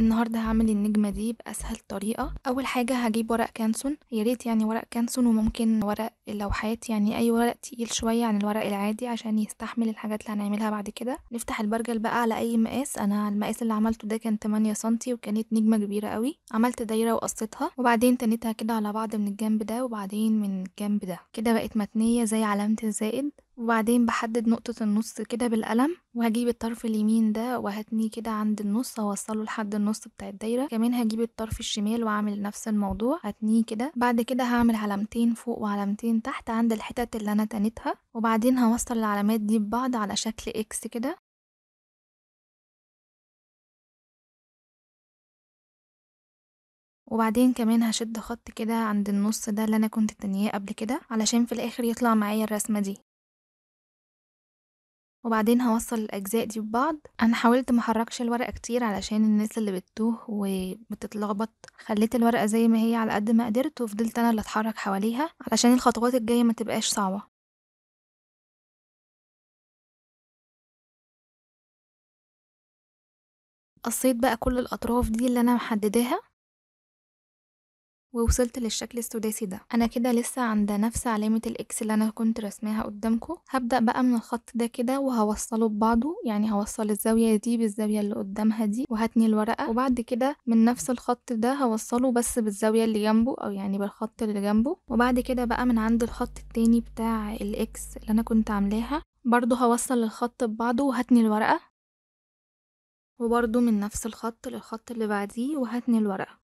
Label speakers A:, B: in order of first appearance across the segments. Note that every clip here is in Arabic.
A: النهارده هعمل النجمه دي باسهل طريقه اول حاجه هجيب ورق كانسون يا ريت يعني ورق كانسون وممكن ورق اللوحات يعني اي ورق تقيل شويه عن الورق العادي عشان يستحمل الحاجات اللي هنعملها بعد كده نفتح البرجل بقى على اي مقاس انا المقاس اللي عملته ده كان 8 سم وكانت نجمه كبيره قوي عملت دايره وقصيتها وبعدين تنيتها كده على بعض من الجنب ده وبعدين من الجنب ده كده بقت متنيه زي علامه الزائد وبعدين بحدد نقطة النُص كده بالقلم، وهجيب الطرف اليمين ده وهتنيه كده عند النُص هوصله لحد النُص بتاع الدايرة، كمان هجيب الطرف الشمال وأعمل نفس الموضوع هتنيه كده، بعد كده هعمل علامتين فوق وعلامتين تحت عند الحتت اللي أنا تنيتها، وبعدين هوصل العلامات دي
B: ببعض على شكل إكس كده. وبعدين كمان هشد خط كده عند النُص ده
C: اللي
A: أنا كنت تانياه قبل كده، علشان في الآخر يطلع معايا الرسمة دي. وبعدين هوصل الأجزاء دي ببعض أنا حاولت محركش الورقة كتير علشان الناس اللي بتتوه وبتتلخبط خليت الورقة زي ما هي على قد ما قدرت وفضلت أنا اللي أتحرك
B: حواليها علشان الخطوات الجاية ما تبقاش صعبة قصيت بقى كل
A: الأطراف دي اللي أنا محدداها ووصلت للشكل السداسي ده انا كده لسه عند نفس علامة الاكس اللي انا كنت رسمها قدامكم هبدأ بقى من الخط ده كده وهوصله ببعضه يعني هوصل الزاوية دي بالزاوية اللي قدامها دي وهتني الورقة وبعد كده من نفس الخط ده هوصله بس بالزاوية اللي جنبه او يعني بالخط اللي جنبه وبعد كده بقى من عند الخط التاني بتاع الاكس اللي انا كنت عاملاها برضه هوصل الخط ببعضه وهتني الورقة وبرضه من نفس الخط للخط
B: اللي بعديه وهتني الورقة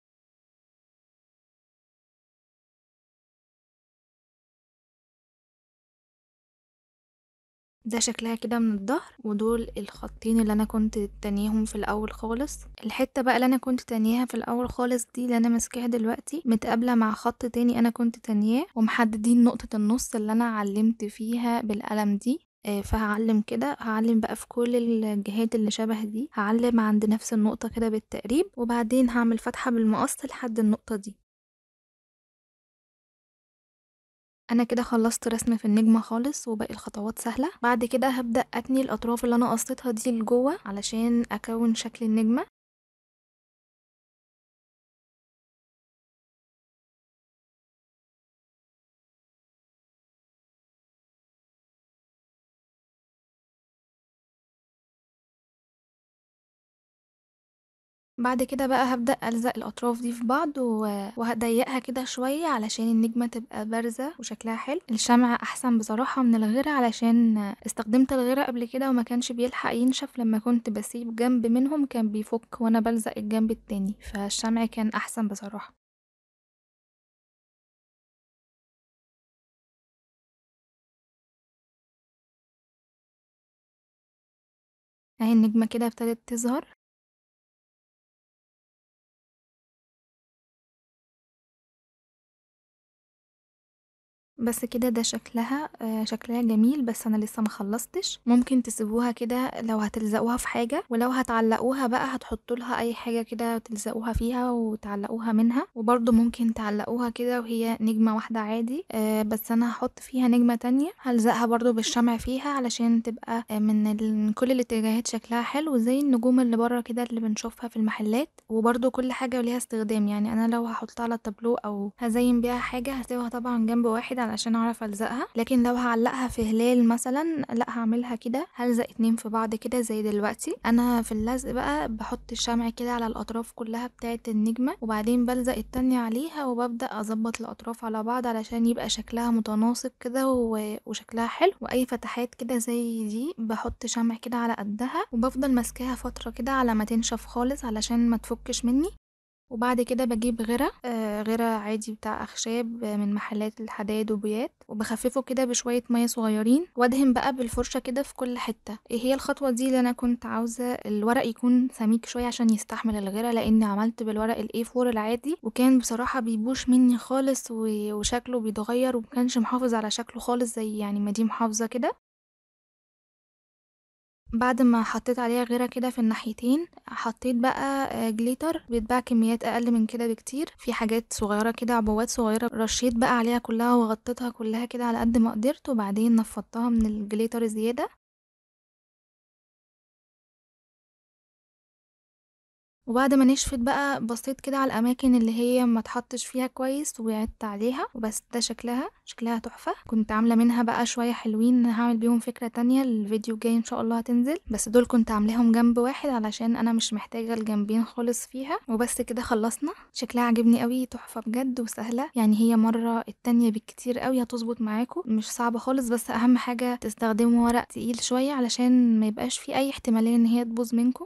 B: ده شكلها
A: كده من الظهر ودول الخطين اللي انا كنت تانيهم في الاول خالص الحته بقى اللي انا كنت تانيها في الاول خالص دي اللي انا ماسكاها دلوقتي متقابله مع خط تاني انا كنت تانياه ومحددين نقطه النص اللي انا علمت فيها بالقلم دي آه، فهعلم كده هعلم بقى في كل الجهات اللي شبه دي هعلم عند نفس النقطة كده بالتقريب وبعدين هعمل فتحة بالمقص لحد النقطة دي أنا كده خلصت رسم في النجمة خالص وباقي الخطوات سهلة بعد كده هبدأ أتني الأطراف اللي أنا قصيتها دي لجوه علشان أكون شكل النجمة بعد كده بقى هبدأ ألزق الأطراف دي في بعض وهضيقها كده شوية علشان النجمة تبقى بارزة وشكلها حلو الشمع أحسن بصراحة من الغيرة علشان استخدمت الغيرة قبل كده وما كانش بيلحق ينشف لما كنت بسيب جنب منهم كان بيفك وأنا بلزق الجنب التاني فالشمع كان أحسن بصراحة
B: اهي النجمة كده ابتدت تظهر
A: بس كده ده شكلها آه، شكلها جميل بس انا لسه ما خلصتش ممكن تسيبوها كده لو هتلزقوها في حاجه ولو هتعلقوها بقى هتحطوا لها اي حاجه كده تلزقوها فيها وتعلقوها منها وبرده ممكن تعلقوها كده وهي نجمه واحده عادي آه، بس انا هحط فيها نجمه تانية هلزقها برده بالشمع فيها علشان تبقى آه، من كل الاتجاهات شكلها حلو زي النجوم اللي بره كده اللي بنشوفها في المحلات وبرده كل حاجه ليها استخدام يعني انا لو هحطها على التابلو او هزين بيها حاجه هسيبها طبعا جنب واحد عشان اعرف الزقها لكن لو هعلقها في هلال مثلا لا هعملها كده هلزق اتنين في بعض كده زي دلوقتي انا في اللزق بقى بحط الشمع كده على الاطراف كلها بتاعه النجمه وبعدين بلزق التانية عليها وببدا اظبط الاطراف على بعض علشان يبقى شكلها متناسق كده و... وشكلها حلو واي فتحات كده زي دي بحط شمع كده على قدها وبفضل ماسكاها فتره كده على ما تنشف خالص علشان ما تفكش مني وبعد كده بجيب غيرة آه غيرة عادي بتاع أخشاب آه، من محلات الحداد وبيات وبخففه كده بشوية مية صغيرين وادهن بقى بالفرشة كده في كل حتة ايه هي الخطوة دي اللي أنا كنت عاوزة الورق يكون سميك شوية عشان يستحمل الغيرة لأني عملت بالورق الاي فور العادي وكان بصراحة بيبوش مني خالص وشكله بيتغير ومكانش محافظ على شكله خالص زي يعني ما دي محافظة كده بعد ما حطيت عليها غيرة كده في الناحيتين حطيت بقى آه، جليتر بيتباع كميات اقل من كده بكتير في حاجات صغيرة كده عبوات صغيرة رشيت بقى عليها كلها وغطيتها كلها كده على قد ما قدرت وبعدين نفضتها من الجليتر زياده وبعد ما نشفت بقى بصيت كده على الاماكن اللي هي ما تحطش فيها كويس وعدت عليها وبس ده شكلها شكلها تحفه كنت عامله منها بقى شويه حلوين هعمل بيهم فكره تانية الفيديو الجاي ان شاء الله هتنزل بس دول كنت عاملاهم جنب واحد علشان انا مش محتاجه الجنبين خالص فيها وبس كده خلصنا شكلها عجبني قوي تحفه بجد وسهله يعني هي مره التانية بالكتير قوي هتظبط معاكم مش صعبه خالص بس اهم حاجه تستخدموا ورق تقيل شويه علشان ما يبقاش فيه اي احتماليه ان هي تبوظ منكم